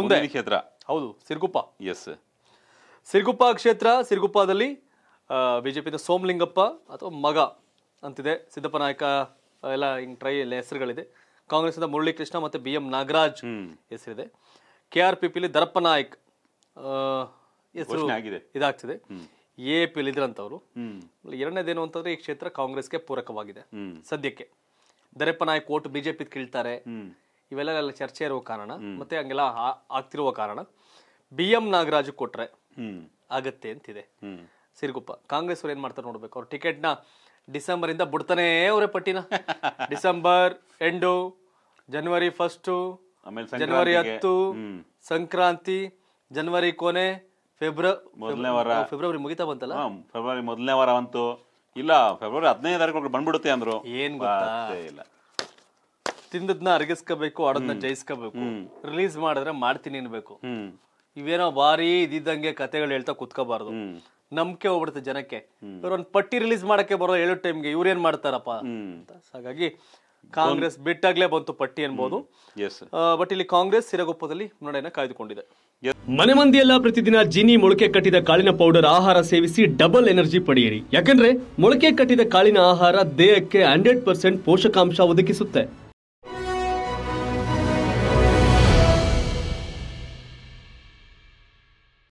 ಮುಂದೆ ಕ್ಷೇತ್ರ ಹೌದು ಸಿರ್ಗುಪ್ಪ ಎಸ್ ಸಿರ್ಗುಪ್ಪ ಕ್ಷೇತ್ರ ಸಿರ್ಗುಪ್ಪದಲ್ಲಿ ಬಿಜೆಪಿದ ಸೋಮಲಿಂಗಪ್ಪ ಅಥವಾ ಮಗ ಅಂತಿದೆ ಸಿದ್ದಪ್ಪ ನಾಯಕ ಎಲ್ಲ ಹಿಂಗೆ ಟ್ರೈ ಎಲ್ಲ ಹೆಸರುಗಳಿದೆ ಕಾಂಗ್ರೆಸ್ ಮುರಳಿ ಕೃಷ್ಣ ಮತ್ತೆ ಬಿ ಎಂ ನಾಗರಾಜ್ ಹೆಸರಿದೆ ಕೆ ಆರ್ ಪಿ ಪಿಲಿ ದರಪ್ಪ ನಾಯಕ್ ಹೆಸರು ಇದಾಗ್ತಿದೆ ಎ ಪಿ ಎಲ್ ಇದ್ರಂತವ್ರು ಎರಡನೇದೇನು ಅಂತಂದ್ರೆ ಈ ಕ್ಷೇತ್ರ ಕಾಂಗ್ರೆಸ್ಗೆ ಪೂರಕವಾಗಿದೆ ಸದ್ಯಕ್ಕೆ ದರಪ್ಪ ನಾಯಕ್ ಓಟ್ ಬಿಜೆಪಿ ಕೇಳ್ತಾರೆ ಇವೆಲ್ಲ ಚರ್ಚೆ ಇರುವ ಕಾರಣ ಮತ್ತೆ ಹಂಗೆಲ್ಲ ಆಗ್ತಿರುವ ಕಾರಣ ಬಿ ಎಂ ನಾಗರಾಜು ಕೊಟ್ರೆ ಆಗತ್ತೆ ಅಂತಿದೆ ಸಿರಿಗುಪ್ಪ ಕಾಂಗ್ರೆಸ್ ಅವ್ರು ಏನ್ ಮಾಡ್ತಾರೆ ನೋಡ್ಬೇಕು ಅವ್ರ ಟಿಕೆಟ್ನ ಡಿಸೆಂಬರ್ ಇಂದ ಬಿಡ್ತಾನೆ ಅವರೇ ಪಟ್ಟಿನ ಡಿಸೆಂಬರ್ ಎಂಡು ಜನವರಿ ಫಸ್ಟ್ ಜನವರಿ ಹತ್ತು ಸಂಕ್ರಾಂತಿ ಜನವರಿ ಕೊನೆ ಫೆಬ್ರವರಿ ವಾರ ಫೆಬ್ರವರಿ ಮುಗಿತಾ ಬಂತಲ್ಲ ಫೆಬ್ರವರಿ ಮೊದಲನೇ ವಾರ ಅಂತೂ ಇಲ್ಲ ಫೆಬ್ರವರಿ ಹದಿನೈದು ತಾರೀಕು ಬಂದ್ಬಿಡುತ್ತೆ ಅಂದ್ರು ಏನ್ ಗೊತ್ತಾ ಇಲ್ಲ ತಿಂದದ್ನ ಅರಗಿಸ್ಕೋಬೇಕು ಆಡೋದನ್ನ ಜಯಿಸ್ಕೋಬೇಕು ರಿಲೀಸ್ ಮಾಡಿದ್ರೆ ಮಾಡ್ತೀನಿ ಅನ್ಬೇಕು ಇವೇನೋ ಬಾರಿ ಇದ್ದಂಗೆ ಕತೆಗಳು ಹೇಳ್ತಾ ಕುತ್ಕೋಬಾರ್ದು ನಂಬಿಕೆ ಹೋಗ್ಬಿಡುತ್ತೆ ಜನಕ್ಕೆ ಇವ್ರೊಂದು ಪಟ್ಟಿ ರಿಲೀಸ್ ಮಾಡಕ್ಕೆ ಬರೋ ಹೇಳೋ ಟೈಮ್ಗೆ ಇವ್ರೇನ್ ಮಾಡ್ತಾರಪ್ಪ ಹಾಗಾಗಿ ಕಾಂಗ್ರೆಸ್ ಬಿಟ್ಟಾಗ್ಲೇ ಬಂತು ಪಟ್ಟಿ ಅನ್ಬೋದು ಬಟ್ ಇಲ್ಲಿ ಕಾಂಗ್ರೆಸ್ ಸಿರಗುಪ್ಪದಲ್ಲಿ ಮುನ್ನಡೆಯನ್ನ ಕಾಯ್ದುಕೊಂಡಿದೆ ಮನೆ ಮಂದಿಯೆಲ್ಲ ಪ್ರತಿದಿನ ಜಿನಿ ಮೊಳಕೆ ಕಟ್ಟಿದ ಕಾಳಿನ ಪೌಡರ್ ಆಹಾರ ಸೇವಿಸಿ ಡಬಲ್ ಎನರ್ಜಿ ಪಡೆಯಿರಿ ಯಾಕಂದ್ರೆ ಮೊಳಕೆ ಕಟ್ಟಿದ ಕಾಳಿನ ಆಹಾರ ದೇಹಕ್ಕೆ ಹಂಡ್ರೆಡ್ ಪರ್ಸೆಂಟ್ ಪೋಷಕಾಂಶ ಒದಗಿಸುತ್ತೆ